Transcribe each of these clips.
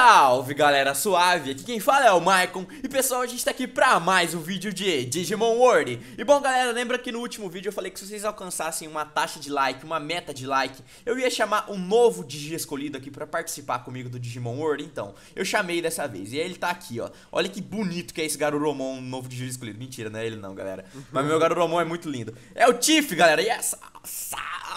Salve galera suave, aqui quem fala é o Maicon E pessoal, a gente tá aqui pra mais um vídeo de Digimon World E bom galera, lembra que no último vídeo eu falei que se vocês alcançassem uma taxa de like, uma meta de like Eu ia chamar um novo Digi escolhido aqui pra participar comigo do Digimon World Então, eu chamei dessa vez, e ele tá aqui ó Olha que bonito que é esse Garuromon, novo Digi escolhido Mentira, não é ele não galera uhum. Mas meu Garuromon é muito lindo É o Tiff galera, e essa...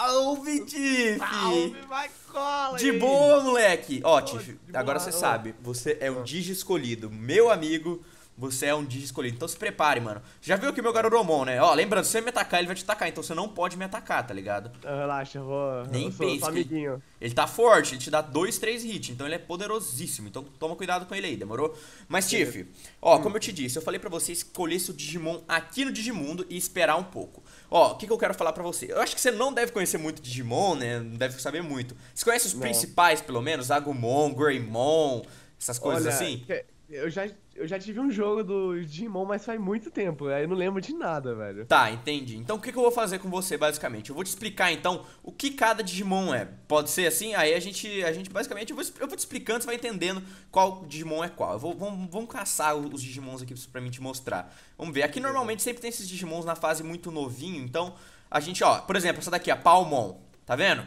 Salve, Tiff! Salve, Macola! De boa, moleque! Ó, Tiff, agora você sabe, você é o Digi escolhido, meu amigo você é um Digi escolhido. Então se prepare, mano. Já viu o meu Garuromon, né? Ó, lembrando, se você me atacar, ele vai te atacar. Então você não pode me atacar, tá ligado? Então relaxa, eu vou. Nem eu pense. Sou, ele, ele tá forte, ele te dá 2, 3 hits. Então ele é poderosíssimo. Então toma cuidado com ele aí, demorou? Mas, Tiff, ó, hum. como eu te disse, eu falei pra você escolher seu Digimon aqui no Digimundo e esperar um pouco. Ó, o que, que eu quero falar pra você? Eu acho que você não deve conhecer muito Digimon, né? Não deve saber muito. Você conhece os não. principais, pelo menos? Agumon, Greymon essas coisas Olha, assim? Eu já, eu já tive um jogo do Digimon, mas faz muito tempo, aí eu não lembro de nada, velho. Tá, entendi. Então o que, que eu vou fazer com você, basicamente? Eu vou te explicar, então, o que cada Digimon é. Pode ser assim? Aí a gente, a gente basicamente, eu vou, eu vou te explicando, você vai entendendo qual Digimon é qual. Eu vou, vamos, vamos caçar os Digimons aqui pra mim te mostrar. Vamos ver. Aqui normalmente sempre tem esses Digimons na fase muito novinho, então a gente, ó, por exemplo, essa daqui, a Palmon, tá vendo?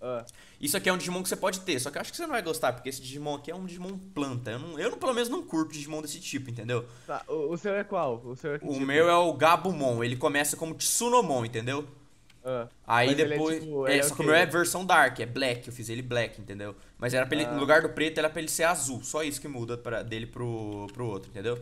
Uh. Isso aqui é um Digimon que você pode ter, só que eu acho que você não vai gostar, porque esse Digimon aqui é um Digimon planta. Eu, não, eu pelo menos, não curto Digimon desse tipo, entendeu? Tá, o, o seu é qual? O, seu é o tipo? meu é o Gabumon, ele começa como Tsunomon, entendeu? Uh. Aí Mas é depois. Tipo, é, tipo, é, só que o meu é versão Dark, é Black, eu fiz ele Black, entendeu? Mas era ele, ah. no lugar do preto era pra ele ser azul, só isso que muda pra, dele pro, pro outro, entendeu?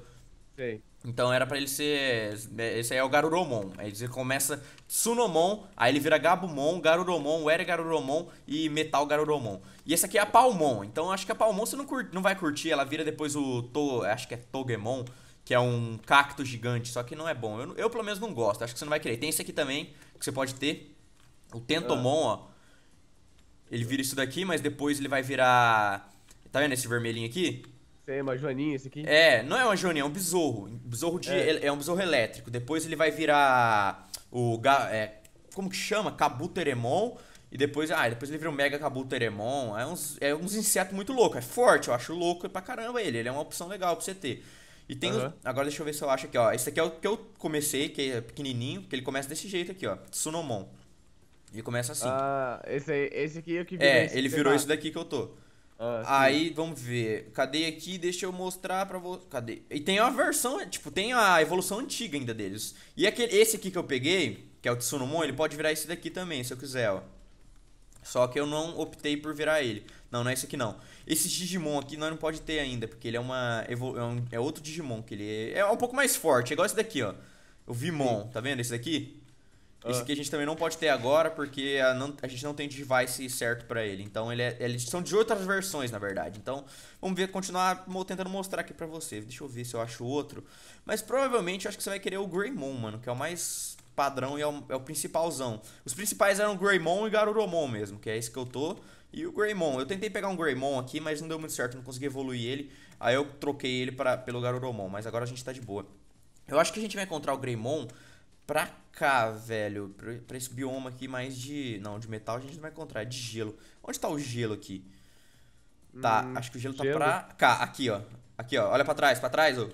Sei. Então era para ele ser. Né, esse aí é o Garuromon. Aí ele começa Tsunomon, aí ele vira Gabumon, Garuromon, Were Garuromon e Metal Garuromon. E esse aqui é a Palmon. Então acho que a Palmon você não, não vai curtir. Ela vira depois o. To, acho que é Togemon, que é um cacto gigante. Só que não é bom. Eu, eu pelo menos não gosto. Acho que você não vai querer. Tem esse aqui também, que você pode ter. O Tentomon, ah. ó. Ele vira isso daqui, mas depois ele vai virar. Tá vendo esse vermelhinho aqui? uma joaninha esse aqui? É, não é uma joaninha, é um besouro. besouro de, é. é um besouro elétrico. Depois ele vai virar o. É, como que chama? Cabuteremon. E depois, ah, depois ele vira um Mega Cabuteremon. É uns, é uns insetos muito loucos. É forte, eu acho louco pra caramba ele. Ele é uma opção legal pra você ter. E tem uhum. os, Agora deixa eu ver se eu acho aqui, ó. Esse aqui é o que eu comecei, que é pequenininho, que ele começa desse jeito aqui, ó. Tsunomon. Ele começa assim. Ah, esse, esse aqui é o que é, virou É, ele virou isso tá. daqui que eu tô. Ah, aí, vamos ver. Cadê aqui? Deixa eu mostrar pra você. Cadê? E tem uma versão, tipo, tem a evolução antiga ainda deles. E aquele, esse aqui que eu peguei, que é o Tsunomon, ele pode virar esse daqui também, se eu quiser, ó. Só que eu não optei por virar ele. Não, não é esse aqui não. Esse Digimon aqui nós não pode ter ainda, porque ele é uma. É, um, é outro Digimon, que ele é, é um pouco mais forte. É igual esse daqui, ó. O Vimon, tá vendo esse daqui? Ah. Esse aqui a gente também não pode ter agora, porque a, não, a gente não tem device certo para ele. Então ele é, eles são de outras versões, na verdade. Então vamos ver, continuar tentando mostrar aqui pra você. Deixa eu ver se eu acho outro. Mas provavelmente eu acho que você vai querer o Greymon, mano, que é o mais padrão e é o, é o principalzão. Os principais eram Greymon e Garuromon mesmo, que é esse que eu tô. E o Greymon, eu tentei pegar um Greymon aqui, mas não deu muito certo, não consegui evoluir ele. Aí eu troquei ele pra, pelo Garuromon, mas agora a gente tá de boa. Eu acho que a gente vai encontrar o Greymon pra cá, velho. Pra, pra, esse bioma aqui mais de... Não, de metal a gente não vai encontrar, é de gelo. Onde tá o gelo aqui? Tá, hum, acho que o gelo, tá gelo, tá pra cá. Aqui, ó. Aqui, ó. Olha pra trás, pra trás, ô.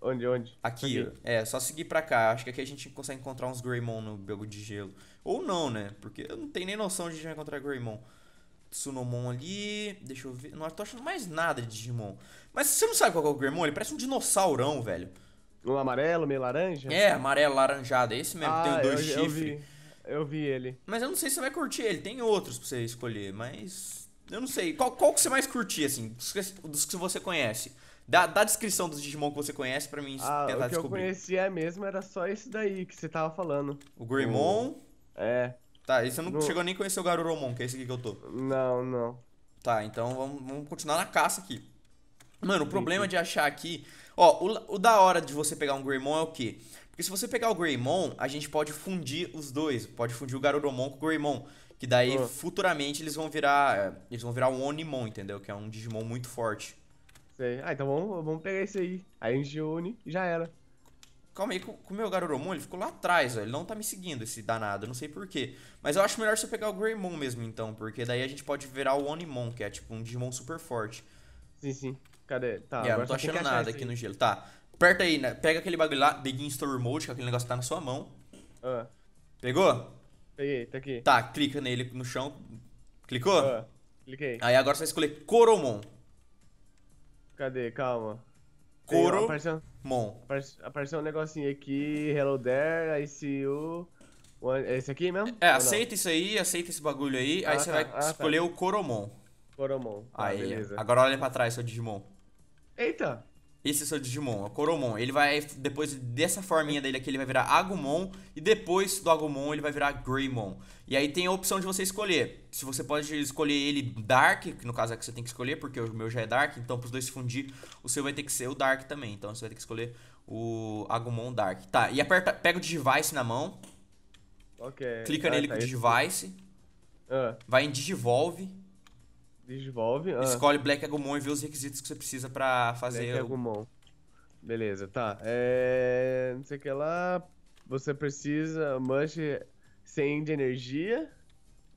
Onde, onde? Aqui, aqui. é, só seguir pra cá. Acho que aqui a gente consegue encontrar uns Greymon no bioma de gelo. Ou não, né? Porque eu não tenho nem noção de a gente vai encontrar Greymon. Tsunomon ali. Deixa eu ver. Não tô achando mais nada de Digimon. Mas você não sabe qual é o Greymon? Ele parece um dinossaurão, velho. Um amarelo, meio laranja? É, amarelo, laranjado, é esse mesmo, ah, tem dois eu, chifres. Eu, eu vi, ele. Mas eu não sei se você vai curtir ele, tem outros pra você escolher, mas. Eu não sei. Qual, qual que você mais curtir, assim, dos que você conhece? Da, da descrição dos Digimon que você conhece pra mim ah, tentar descobrir. O que descobrir. eu conhecia mesmo era só esse daí que você tava falando. O Grimon? É. Tá, e você não, chegou nem a conhecer o Garuromon, que é esse aqui que eu tô. Não, não. Tá, então vamos, vamos continuar na caça aqui. Mano, o problema de achar aqui Ó, o, o da hora de você pegar um Greymon é o quê? Porque se você pegar o Greymon, a gente pode fundir os dois. Pode fundir o Garuromon com o Greymon. Que daí, oh. futuramente, eles vão virar. É, eles vão virar um Onimon, entendeu? Que é um Digimon muito forte. Sei. Ah, então vamos, vamos pegar esse aí. Aí a gente une e já era. Calma aí, com o meu Garuromon, ele ficou lá atrás, ó. Ele não tá me seguindo, esse danado. Eu não sei porquê. Mas eu acho melhor você pegar o Greymon mesmo, então. Porque daí a gente pode virar o Onimon, que é tipo um Digimon super forte. Sim, sim. Cadê? Tá, yeah, é, não tô achando nada aqui no gelo. Tá. Aperta aí, né? pega aquele bagulho lá, Begin Store Mode, que é aquele negócio que tá na sua mão. Uh. Pegou? Peguei, tá aqui. Tá, clica nele no chão. Clicou? Uh. Cliquei. Aí agora você vai escolher Coromon. Cadê? Calma. Coro? Apareceu, apareceu um negocinho aqui, Hello There, you. É esse aqui mesmo? É, aceita isso aí, aceita esse bagulho aí, ah, aí você tá, vai ah, tá. escolher tá. o Coromon. Coromon. Ah, aí, beleza. agora olha pra trás, seu Digimon. Eita! Esse é o seu Digimon, é o Coromon. Ele vai, depois dessa forminha dele aqui, ele vai virar Agumon. E depois do Agumon, ele vai virar Greymon. E aí tem a opção de você escolher. Se você pode escolher ele Dark, que no caso é que você tem que escolher, porque o meu já é Dark. Então, para os dois se fundir, o seu vai ter que ser o Dark também. Então, você vai ter que escolher o Agumon Dark. Tá, e aperta, pega o Digivice na mão. Ok. Clica tá, tá, ah, nele tá com o Digivice. Vai em Digivolve. Desenvolve. Ah. Escolhe Black Agumon e vê os requisitos que você precisa pra fazer. Black Agumon. Beleza, tá. É... Não sei o que lá. Você precisa Mush 100 de energia.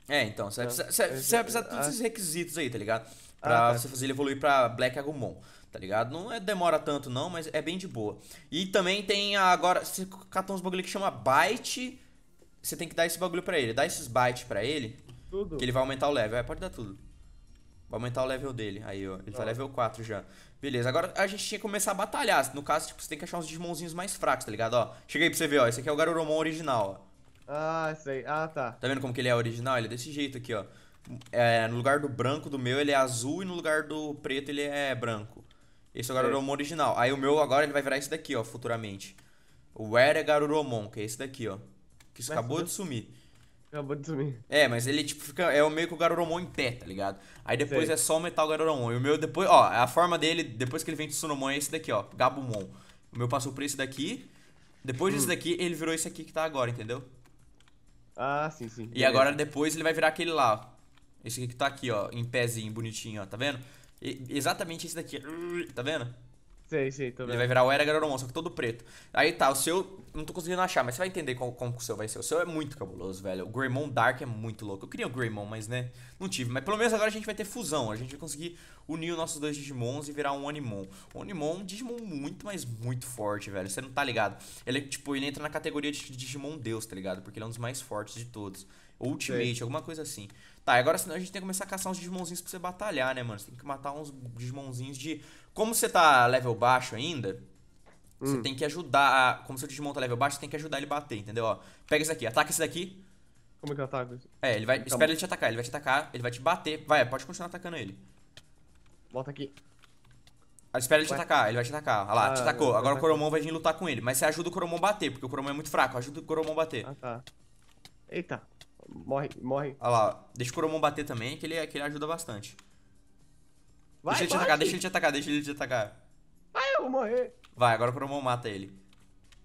É, então. Você, ah, tá. precisa, você, você vai precisar de todos ah. esses requisitos aí, tá ligado? Ah, pra ah, tá. você fazer ele evoluir pra Black Agumon tá ligado? Não é, demora tanto não, mas é bem de boa. E também tem agora, você catou uns bagulho que chama Byte, você tem que dar esse bagulho pra ele. Dá esses bytes pra ele, tudo. que ele vai aumentar o level. É, pode dar tudo. Vou aumentar o level dele. Aí, ó. Ele tá ah. level 4 já. Beleza, agora a gente tinha que começar a batalhar. No caso, tipo, você tem que achar uns Digimonzinhos mais fracos, tá ligado? Ó, chega aí pra você ver, ó. Esse aqui é o Garurumon original, ó. Ah, sei. Ah, tá. Tá vendo como que ele é original? Ele é desse jeito aqui, ó. É, no lugar do branco do meu, ele é azul e no lugar do preto ele é branco. Esse é o Garurumon original. Aí o meu agora ele vai virar esse daqui, ó, futuramente. O era Garurumon, que é esse daqui, ó. Que isso acabou de sumir. Acabou de sumir. É, mas ele tipo fica. É meio que o Garuromon em pé, tá ligado? Aí depois Sei. é só o Metal Garuromon. E o meu depois, ó, a forma dele, depois que ele vem de Sunomon é esse daqui, ó. Gabumon. O meu passou por esse daqui. Depois hum. desse daqui, ele virou esse aqui que tá agora, entendeu? Ah, sim, sim. E Beleza. agora depois ele vai virar aquele lá, ó. Esse aqui que tá aqui, ó, em pezinho, bonitinho, ó, tá vendo? E, exatamente esse daqui. Tá vendo? Sei, sei, também. Ele vai virar o Era Garoromon, só que todo preto. Aí tá, o seu. Não tô conseguindo achar, mas você vai entender como, como o seu vai ser. O seu é muito cabuloso, velho. O Greymon Dark é muito louco. Eu queria o Greymon, mas né, não tive. Mas pelo menos agora a gente vai ter fusão. A gente vai conseguir unir os nossos dois Digimons e virar um Onimon. O Onimon é um Digimon muito, mas muito forte, velho. Você não tá ligado. Ele é tipo, ele entra na categoria de Digimon Deus, tá ligado? Porque ele é um dos mais fortes de todos. Ultimate, sei. alguma coisa assim. Tá, agora senão a gente tem que começar a caçar uns Digimonzinhos pra você batalhar, né, mano? Você tem que matar uns Digimonzinhos de como você tá level baixo ainda, hum. você tem que ajudar. Como seu Digimon tá level baixo, você tem que ajudar ele a bater, entendeu? Ó, pega esse daqui, ataca esse daqui. Como é que eu ataco? É, ele vai. Calma. Espera ele te atacar, ele vai te atacar, ele vai te bater. Vai, pode continuar atacando ele. Volta aqui. Espera ele te atacar, ele vai te atacar. Olha lá, ah, te atacou. Agora o Coromon vai vir lutar com ele. Mas você ajuda o Coromon a bater, porque o Coromon é muito fraco. Ajuda o Coromon a bater. Ah, tá. Eita. Morre, morre. Olha lá, deixa o Coromon bater também, que ele, é, que ele ajuda bastante. Vai, deixa ele te atacar, deixa ele te atacar, deixa ele te atacar. Ai, eu vou morrer. Vai, agora o Coromon mata ele.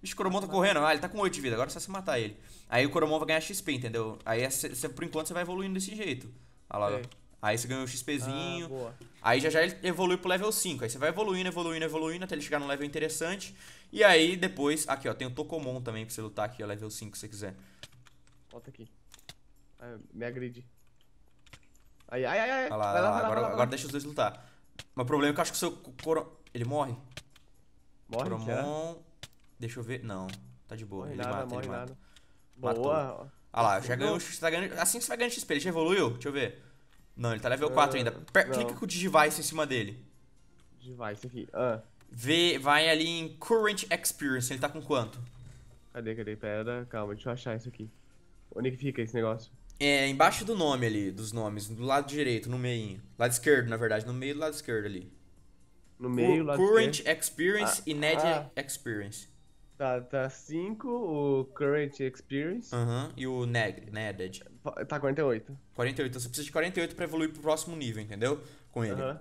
Vixe, o Coromon tá correndo. Ah, ele tá com 8 de vida, agora é só se matar ele. Aí o Coromon vai ganhar XP, entendeu? Aí é cê, por enquanto você vai evoluindo desse jeito. Olha lá, Aí você ganhou um XPzinho. Ah, aí já já ele evolui pro level 5. Aí você vai evoluindo, evoluindo, evoluindo até ele chegar num level interessante. E aí depois, aqui ó, tem o Tokomon também pra você lutar aqui, ó, level 5 se você quiser. Volta aqui. Ah, me agride. Ai, ai, ai, ai. Vai lá, vai lá, vai lá, agora, vai lá, agora deixa os dois lutar. Mas o problema é que eu acho que o seu coro... Ele morre? Morre, Coromon... Deixa eu ver. Não, tá de boa. Morre ele nada, mata, ele mata. Nada. Matou. Boa. Ah lá, já ganhou, você tá ganhando... Assim você vai ganhando XP, ele já evoluiu? Deixa eu ver. Não, ele tá level 4 ainda. Ah, per clica com o Digivice em cima dele. Digivice aqui, ah. Uh. Vê, vai ali em Current Experience, ele tá com quanto? Cadê, cadê? Pera, calma, deixa eu achar isso aqui. Onde que fica esse negócio? é, embaixo do nome ali, dos nomes, do lado direito, no meio. Lado esquerdo, na verdade, no meio do lado esquerdo ali. No meio, o lado Current esquerdo. Experience ah, e Ned ah, Experience. Tá, tá 5, o Current Experience. Aham, e o Ned, né, Ned. Tá 48. 48, então você precisa de 48 pra evoluir pro próximo nível, entendeu? Com ele. Uhum.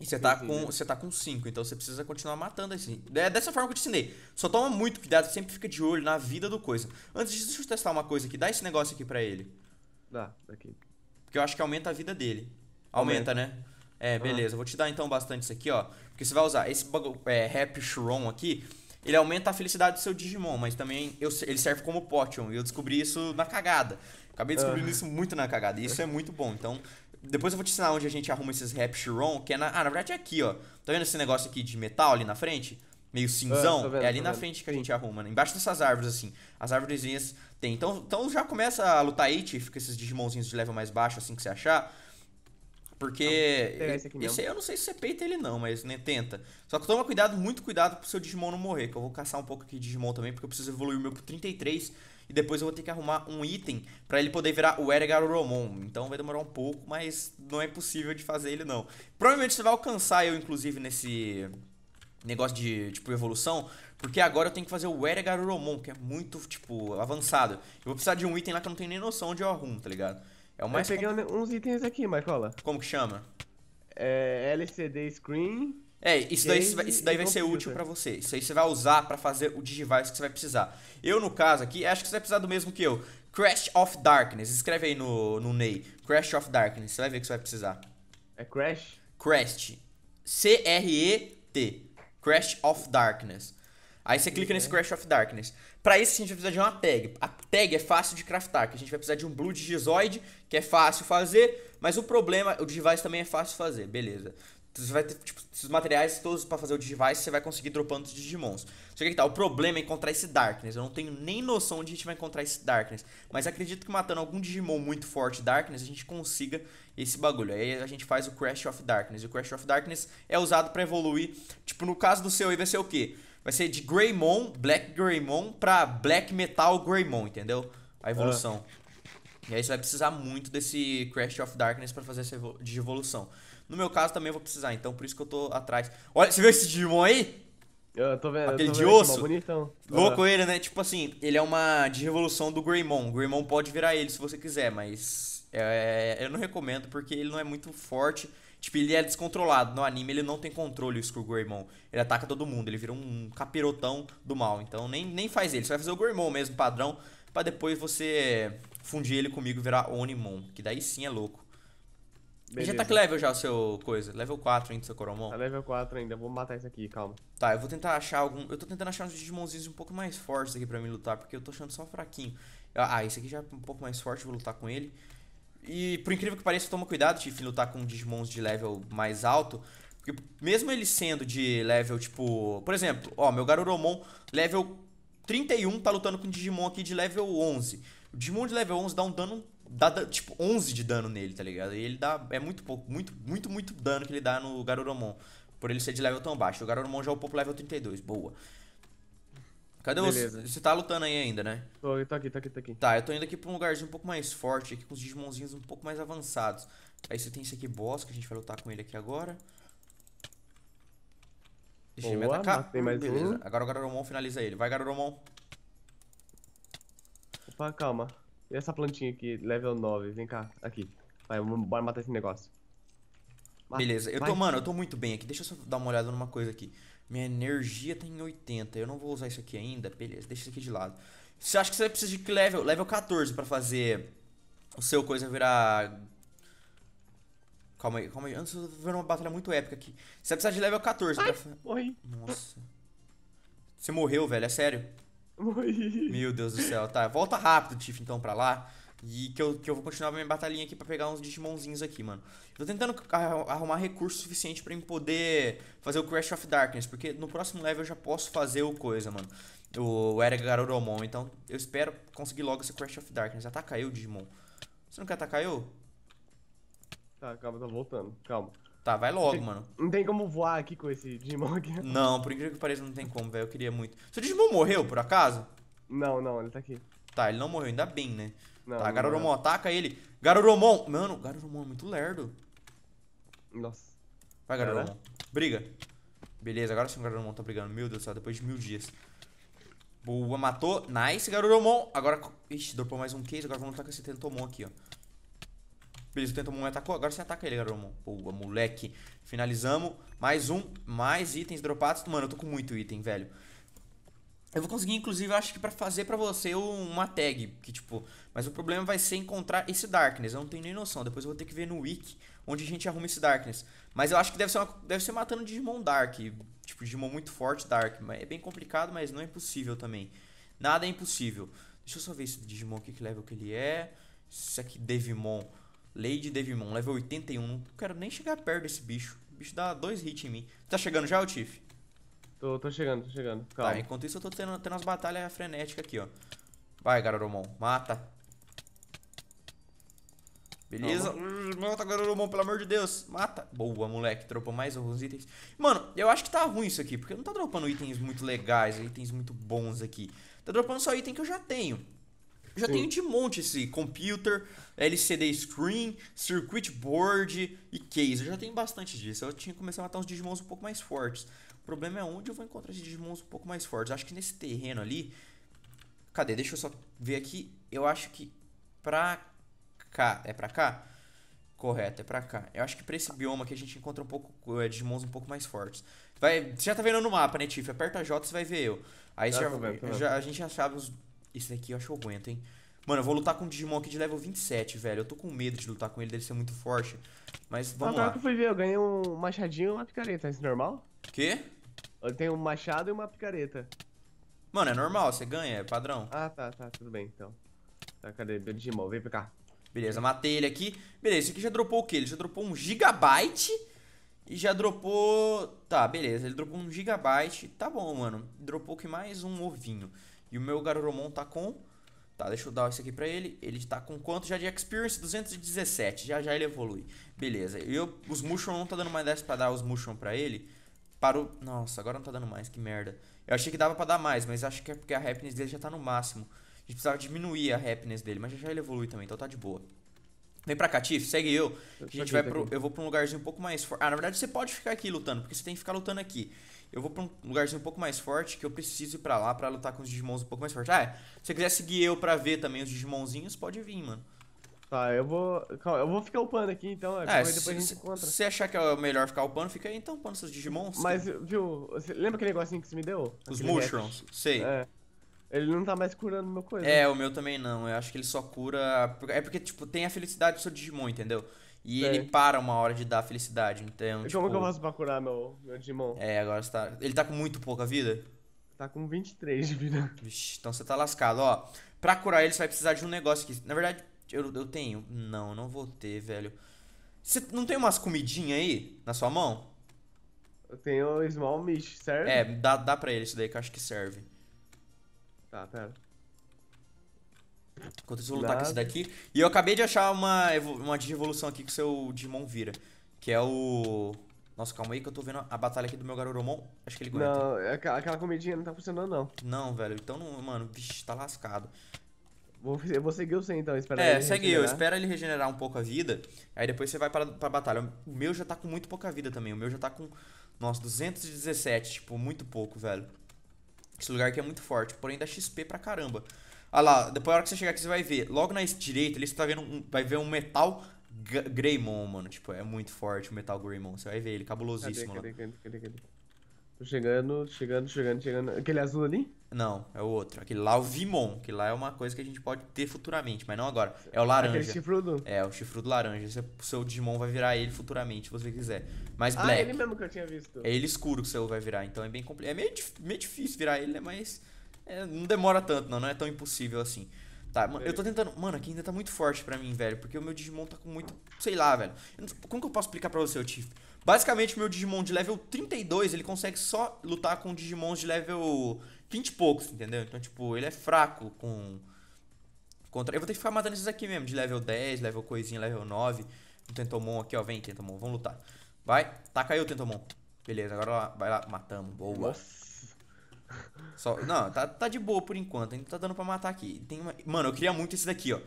E você tá, com, você tá com 5, então você precisa continuar matando assim. É dessa forma que eu te ensinei. Só toma muito cuidado, sempre fica de olho na vida do coisa. Antes disso, deixa eu testar uma coisa aqui. Dá esse negócio aqui pra ele. Dá, daqui. Porque eu acho que aumenta a vida dele. Aumenta, aumenta. né? É, beleza. Ah. Vou te dar então bastante isso aqui, ó. Porque você vai usar esse é, Happy Shuron aqui. Ele aumenta a felicidade do seu Digimon, mas também eu, ele serve como Potion. E eu descobri isso na cagada. Acabei descobrindo ah. isso muito na cagada. E isso é muito bom. Então, depois eu vou te ensinar onde a gente arruma esses Happy Shuron, que é na. Ah, na verdade é aqui, ó. Tá vendo esse negócio aqui de metal ali na frente? meio ah, cinzão, é, é ali na frente que a gente arruma, né? Embaixo dessas árvores, assim. As árvorezinhas tem. Então, então já começa a lutar aí fica esses Digimonzinhos de level mais baixo, assim que você achar. Porque. Não, esse, esse, aí eu não sei se você peita ele não, mas né, tenta. Só que toma cuidado, muito cuidado pro seu Digimon não morrer. Que eu vou caçar um pouco aqui de Digimon também, porque eu preciso evoluir o meu pro 33. E depois eu vou ter que arrumar um item para ele poder virar o Eregaroromon. Então vai demorar um pouco, mas não é possível de fazer ele não. Provavelmente você vai alcançar eu, inclusive, nesse negócio de, tipo, evolução, porque agora eu tenho que fazer o Eregaruromon, que é muito, tipo, avançado. Eu vou precisar de um item lá que eu não tenho nem noção onde eu arrumo, tá ligado? É o mais... Eu peguei uns itens aqui, Marcola. Como que chama? É, LCD Screen... É, isso daí, isso isso daí vai ser útil para você. Isso aí você vai usar para fazer o Digivice que você vai precisar. Eu, no caso aqui, acho que você vai precisar do mesmo que eu. Crash of Darkness. Escreve aí no, no Ney. Crash of Darkness. Você vai ver que você vai precisar. É Crash? Crash. C-R-E-T. Crash of Darkness. Aí você clica uhum. nesse é. Crash of Darkness. Para isso a gente vai precisar de uma tag. A tag é fácil de craftar, que a gente vai precisar de um Blue Digizoid, que é fácil fazer, mas o problema, o device também é fácil fazer, beleza. Você vai ter, tipo, os materiais todos para fazer o Digivice, você vai conseguir dropando os Digimons. Só que, que tá, o problema é encontrar esse Darkness. Eu não tenho nem noção onde a gente vai encontrar esse Darkness. Mas acredito que matando algum Digimon muito forte Darkness, a gente consiga esse bagulho. Aí a gente faz o Crash of Darkness. E o Crash of Darkness é usado para evoluir. Tipo, no caso do seu aí vai ser o quê? Vai ser de Greymon, Black Greymon, pra Black Metal Greymon, entendeu? A evolução. Ah. E aí você vai precisar muito desse Crash of Darkness para fazer essa de evolução. No meu caso também vou precisar, então por isso que eu tô atrás. Olha, você viu esse Digimon aí? Eu tô vendo. Aquele tô vendo de osso. Bonitão. Louco ele, né? Tipo assim, ele é uma de revolução do Greymon. O Greymon pode virar ele se você quiser, mas é, eu não recomendo porque ele não é muito forte. Tipo, ele é descontrolado. No anime ele não tem controle, o Skull Greymon. Ele ataca todo mundo, ele vira um capirotão do mal. Então nem, nem faz ele, você vai fazer o Greymon mesmo, padrão, para depois você fundir ele comigo e virar Onimon. Que daí sim é louco. Beleza. Já tá que level já o seu coisa? Level 4 ainda, seu Coromon? Tá level 4 ainda, eu vou matar esse aqui, calma. Tá, eu vou tentar achar algum... Eu tô tentando achar uns Digimonzinhos um pouco mais fortes aqui pra mim lutar, porque eu tô achando só fraquinho. Ah, ah, esse aqui já é um pouco mais forte, vou lutar com ele. E por incrível que pareça, toma cuidado, Tiff, em lutar com Digimons de level mais alto, porque mesmo ele sendo de level, tipo... Por exemplo, ó, meu Garuromon, level 31, tá lutando com um Digimon aqui de level 11. O Digimon de level 11 dá um dano dá, tipo 11 de dano nele, tá ligado? E ele dá é muito pouco, muito muito muito dano que ele dá no Garurumon, por ele ser de level tão baixo. O Garurumon já upou pro level 32, boa. Cadê Beleza. Você tá lutando aí ainda, né? Tô, tá aqui, tô aqui, tô aqui. Tá, eu tô indo aqui pra um lugarzinho um pouco mais forte, aqui com os Digimonzinhos um pouco mais avançados. Aí você tem esse aqui boss, que a gente vai lutar com ele aqui agora. Deixa Boa, ele me atacar. Tem mais Beleza. Um. Agora o Garurumon finaliza ele. Vai, Garurumon. Opa, calma. E essa plantinha aqui, level 9, vem cá, aqui. Vai, bora matar esse negócio. Mata, Beleza, eu vai. tô, mano, eu tô muito bem aqui. Deixa eu só dar uma olhada numa coisa aqui. Minha energia tá em 80, eu não vou usar isso aqui ainda. Beleza, deixa isso aqui de lado. Você acha que você precisa de que level? Level 14 pra fazer o seu coisa virar... Calma aí, calma aí. Antes eu tô vendo uma batalha muito épica aqui. Você vai precisar de level 14 Ai, pra... Morri. Nossa. Você morreu, velho, é sério. Morri. Meu Deus do céu, tá. Volta rápido, Tiff, então, pra lá. E que eu, que eu vou continuar minha batalhinha aqui pra pegar uns Digimonzinhos aqui, mano. Tô tentando arrumar recurso suficiente pra eu poder fazer o Crash of Darkness, porque no próximo level eu já posso fazer o coisa, mano. O Erega Garoromon, então eu espero conseguir logo esse Crash of Darkness. Ataca eu, Digimon. Você não quer atacar eu? Tá, calma, tá voltando. Calma. Tá, vai logo, mano. Não tem como voar aqui com esse Digimon aqui. Não, por incrível que pareça, não tem como, velho. Eu queria muito. Seu Digimon morreu, por acaso? Não, não, ele tá aqui. Tá, ele não morreu, ainda bem, né? Não, tá, Garurumon, ataca ele. Garurumon! Mano, Garurumon é muito lerdo. Nossa. Vai, Garurumon. Briga. Beleza, agora sim o Garurumon tá brigando. Meu Deus do céu, depois de mil dias. Boa, matou. Nice, Garurumon. Agora. Ixi, dropou mais um case. Agora vamos lutar com esse Tentomon aqui, ó. Beleza, tenta um atacou. Agora você ataca ele, garoto. Boa, moleque. Finalizamos. Mais um. Mais itens dropados. Mano, eu tô com muito item, velho. Eu vou conseguir, inclusive, acho que pra fazer pra você uma tag, que tipo... Mas o problema vai ser encontrar esse Darkness, eu não tenho nem noção. Depois eu vou ter que ver no wiki onde a gente arruma esse Darkness. Mas eu acho que deve ser, uma, deve ser matando Digimon Dark, tipo, Digimon muito forte Dark. É bem complicado, mas não é impossível também. Nada é impossível. Deixa eu só ver esse Digimon aqui, que level que ele é. Isso aqui, Devimon. Lady Devimon, level 81. Não quero nem chegar perto desse bicho. O bicho dá dois hits em mim. Tá chegando já, o Tiff? Tô, tô chegando, tô chegando. Tá, Calma. Tá, enquanto isso eu tô tendo, tendo umas batalhas frenéticas aqui, ó. Vai, Garoromon, mata. Beleza? Hum, mata, Garoromon, pelo amor de Deus. Mata. Boa, moleque. Dropou mais alguns itens. Mano, eu acho que tá ruim isso aqui, porque não tá dropando itens muito legais, itens muito bons aqui. Tá dropando só item que eu já tenho já Sim. tenho de monte esse computer, LCD screen, circuit board e case. Eu já tenho bastante disso. Eu tinha que começar a matar uns Digimons um pouco mais fortes. O problema é onde eu vou encontrar esses Digimons um pouco mais fortes. Acho que nesse terreno ali. Cadê? Deixa eu só ver aqui. Eu acho que pra cá. É pra cá? Correto, é pra cá. Eu acho que pra esse bioma aqui a gente encontra um pouco é, Digimons um pouco mais fortes. Vai, você já tá vendo no mapa, né, Tiff? Aperta J, você vai ver eu. Aí já, já, a gente já sabe os esse daqui eu acho que eu aguento, hein? Mano, eu vou lutar com um Digimon aqui de level 27, velho. Eu tô com medo de lutar com ele, dele ser muito forte. Mas vamos Agora lá. que eu fui ver, eu ganhei um machadinho e uma picareta. É isso é normal? Quê? Eu tenho um machado e uma picareta. Mano, é normal, você ganha, é padrão. Ah, tá, tá, tudo bem, então. Tá, cadê meu Digimon? Vem pra cá. Beleza, matei ele aqui. Beleza, esse aqui já dropou o quê? Ele já dropou um gigabyte e já dropou... Tá, beleza, ele dropou um gigabyte. Tá bom, mano. Dropou que mais um ovinho. E o meu Garuromon tá com... Tá, deixa eu dar isso aqui pra ele. Ele tá com quanto já de experience? 217. Já já ele evolui. Beleza. E eu, os Mushroom não tá dando mais 10 pra dar os Mushroom pra ele. Parou. Nossa, agora não tá dando mais, que merda. Eu achei que dava pra dar mais, mas acho que é porque a happiness dele já tá no máximo. A gente precisava diminuir a happiness dele, mas já já ele evolui também, então tá de boa. Vem pra cá, Tiff, segue eu. eu a gente vai pro, Eu vou pra um lugarzinho um pouco mais forte. Ah, na verdade você pode ficar aqui lutando, porque você tem que ficar lutando aqui eu vou pra um lugarzinho um pouco mais forte que eu preciso ir pra lá pra lutar com os Digimons um pouco mais forte. Ah, é. Se você quiser seguir eu pra ver também os Digimonzinhos, pode vir, mano. Tá, eu vou. Calma, eu vou ficar upando aqui então, né? é, depois se, a gente se encontra. Se você achar que é melhor ficar upando, fica aí então upando seus Digimons. Mas, cara. viu, lembra aquele negocinho que você me deu? Os aquele Mushrooms, sei. É. Ele não tá mais curando meu coisa. É, né? o meu também não. Eu acho que ele só cura. É porque, tipo, tem a felicidade do seu Digimon, entendeu? E ele para uma hora de dar felicidade, então. como tipo, que eu faço pra curar meu, meu Digimon? É, agora você tá. Ele tá com muito pouca vida? Tá com 23 de vida. Vixe, então você tá lascado, ó. Pra curar ele, você vai precisar de um negócio que. Na verdade, eu, eu tenho. Não, não vou ter, velho. Você não tem umas comidinhas aí na sua mão? Eu tenho Small Meat, serve? É, dá, dá pra ele isso daí que eu acho que serve. Tá, pera. Enquanto isso, eu vou lutar com esse daqui. E eu acabei de achar uma, uma de evolução aqui que o seu Digimon vira. Que é o... Nossa, calma aí que eu tô vendo a batalha aqui do meu Garurumon. Acho que ele aguenta. Não, é aquela comidinha não tá funcionando, não. Não, velho. Então, não, mano, vixi, tá lascado. Vou, eu vou seguir você então, espera É, segue eu, espera ele regenerar um pouco a vida. Aí depois você vai pra, pra batalha. O meu já tá com muito pouca vida também. O meu já tá com, nossa, 217, tipo, muito pouco, velho. Esse lugar aqui é muito forte, porém dá XP pra caramba. Olha lá, depois hora que você chegar aqui, você vai ver. Logo na direita ali, você tá vendo um, vai ver um metal Greymon, mano. Tipo, é muito forte o metal Greymon. Você vai ver ele, cabulosíssimo cadê, cadê, cadê, cadê, Tô chegando, chegando, chegando, chegando. Aquele azul ali? Não, é o outro. Aquele lá é o Vimon, que lá é uma coisa que a gente pode ter futuramente, mas não agora. É o laranja. Aquele chifrudo? É, o chifrudo laranja. seu Digimon vai virar ele futuramente, se você quiser. Mas ah, Black... Ah, ele mesmo que eu tinha visto. É ele escuro que o seu vai virar, então é bem complicado. É meio, meio difícil virar ele, né, mas... É, não demora tanto, não, não é tão impossível assim. Tá, eu tô tentando. Mano, aqui ainda tá muito forte pra mim, velho. Porque o meu Digimon tá com muito. Sei lá, velho. Como que eu posso explicar pra você, Tiff? Basicamente, o meu Digimon de level 32, ele consegue só lutar com Digimons de level 20 e poucos, entendeu? Então, tipo, ele é fraco com. Contra... Eu vou ter que ficar matando esses aqui mesmo, de level 10, level coisinha, level 9. O Tentomon aqui, ó. Vem, Tentomon, vamos lutar. Vai, taca aí o Tentomon. Beleza, agora lá, vai lá, matamos. Boa. Nossa. Só, não, tá, tá de boa por enquanto, ainda tá dando pra matar aqui. Tem uma... Mano, eu queria muito esse daqui, ó.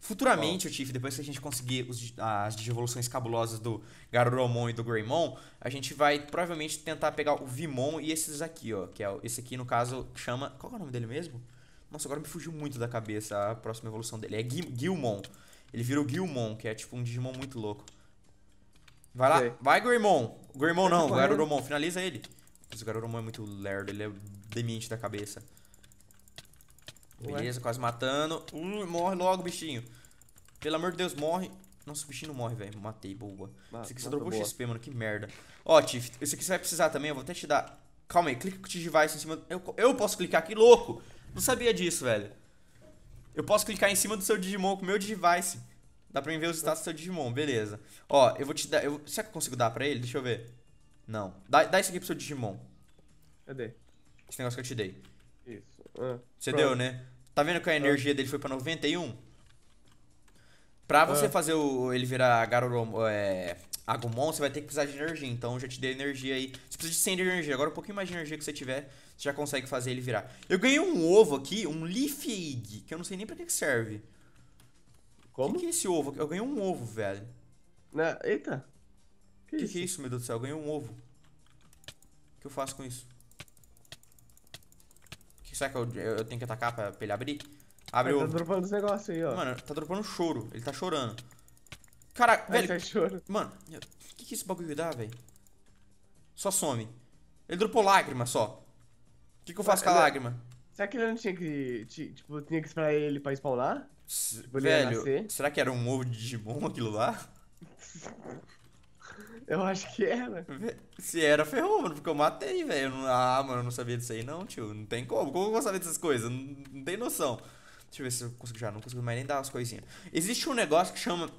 Futuramente, o Tiff, depois que a gente conseguir os, as evoluções cabulosas do Garuromon e do Greymon, a gente vai provavelmente tentar pegar o Vimon e esses aqui, ó. Que é esse aqui, no caso, chama. Qual é o nome dele mesmo? Nossa, agora me fugiu muito da cabeça a próxima evolução dele. É Gil Gilmon. Ele virou Gilmon, que é tipo um Digimon muito louco. Vai lá, okay. vai, Greymon! Greymon não, Garuromon, finaliza ele. o Garuromon é muito lerdo, ele é demente da cabeça. Ué. Beleza, quase matando. Uh, morre logo, bichinho. Pelo amor de Deus, morre. Nossa, o bichinho não morre, velho. Matei, boa. Ah, esse aqui só dropou XP, mano. Que merda. Ó, Tiff, esse aqui você vai precisar também. Eu vou até te dar... Calma aí, clica com o Digivice em cima... Eu, eu posso clicar aqui, louco! Não sabia disso, velho. Eu posso clicar em cima do seu Digimon com o meu Digivice. Dá pra mim ver os status do seu Digimon, beleza. Ó, eu vou te dar... Eu, será que eu consigo dar pra ele? Deixa eu ver. Não. Dá, dá isso aqui pro seu Digimon. Cadê? Esse negócio que eu te dei. Isso. Você ah, Pronto. deu, né? Tá vendo que a ah. energia dele foi pra 91? Pra você ah. fazer o, ele virar Garurumon, é, Agumon, você vai ter que precisar de energia. Então já te dei energia aí. Você precisa de 100 de energia. Agora, um pouquinho mais de energia que você tiver, você já consegue fazer ele virar. Eu ganhei um ovo aqui, um Leaf Egg, que eu não sei nem pra que, serve. Como? O que, que, é esse ovo? Eu ganhei um ovo, velho. Na... Né? Eita. Que, que, que é isso, meu Deus do céu? Eu ganhei um ovo. O que eu faço com isso? Será que eu, eu, tenho que atacar pra, pra ele abrir? Abre o... Tá dropando os negócios aí, ó. Mano, tá dropando choro. Ele tá chorando. Caraca, Ai, velho. Tá choro. Mano, o que, que esse bagulho dá, velho? Só some. Ele dropou lágrima só. O que, que eu faço Mas, com a ele... É- lágrima? Será que ele não tinha que. Tipo, tinha que esperar ele pra spawnar? S tipo, velho, será que era um ovo de Digimon aquilo lá? Eu acho que era. Se era, ferrou, mano, porque eu matei, velho. Ah, mano, eu não sabia disso aí, não, tio. Não tem como. Como eu vou saber dessas coisas? Não, não tem noção. Deixa eu ver se eu consigo já. Não consigo mais nem dar as coisinhas. Existe um negócio que chama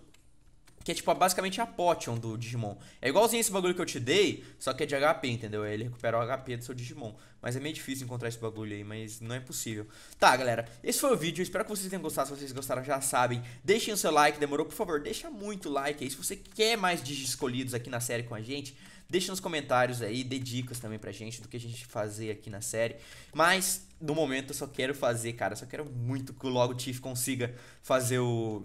que é tipo basicamente a Potion do Digimon. É igualzinho esse bagulho que eu te dei, só que é de HP, entendeu? Ele recupera o HP do seu Digimon. Mas é meio difícil encontrar esse bagulho aí, mas não é possível. Tá, galera, esse foi o vídeo. Espero que vocês tenham gostado. Se vocês gostaram, já sabem. Deixem o seu like, demorou? Por favor, deixa muito like aí. Se você quer mais Digi escolhidos aqui na série com a gente, Deixe nos comentários aí, dê dicas também pra gente do que a gente fazer aqui na série. Mas, no momento, eu só quero fazer, cara. Só quero muito que logo o Tiff consiga fazer o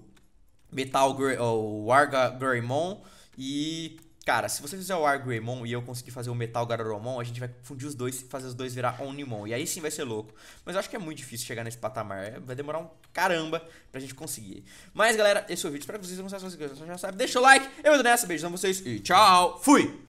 Metal o War Greymon e. Cara, se você fizer o War Greymon e eu conseguir fazer o Metal Garoromon, a gente vai fundir os dois e fazer os dois virar Onimon. E aí sim vai ser louco. Mas eu acho que é muito difícil chegar nesse patamar. É, vai demorar um caramba pra gente conseguir. Mas galera, esse foi o vídeo. Espero que vocês tenham gostado. Se já sabe deixa o like. Eu vou nessa. Beijo pra vocês e tchau. Fui!